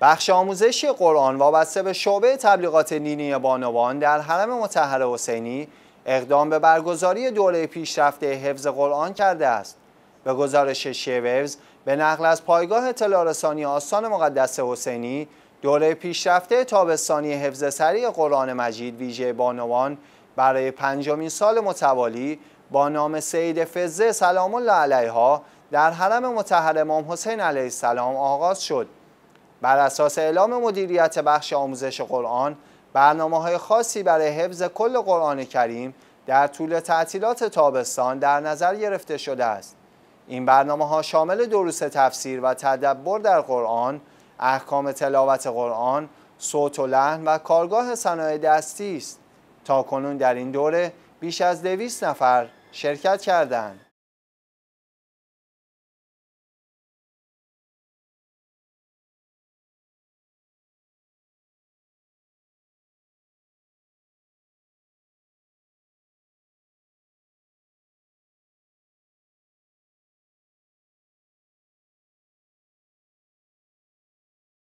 بخش آموزشی قرآن وابسته به شعبه تبلیغات نینی بانوان در حرم متحر حسینی اقدام به برگزاری دوره پیشرفته حفظ قرآن کرده است. به گزارش شیوز به نقل از پایگاه تلارسانی آستان مقدس حسینی دوره پیشرفته تابستانی حفظ سری قرآن مجید ویژه بانوان برای پنجمین سال متوالی با نام سید فزه سلام الله علیها در حرم متحر امام حسین علیه السلام آغاز شد. بر اساس اعلام مدیریت بخش آموزش قرآن برنامه های خاصی برای حفظ کل قرآن کریم در طول تعطیلات تابستان در نظر گرفته شده است این برنامه ها شامل دروس تفسیر و تدبر در قرآن احکام تلاوت قرآن صوت و لحن و کارگاه صنایع دستی است تا کنون در این دوره بیش از دویست نفر شرکت کردند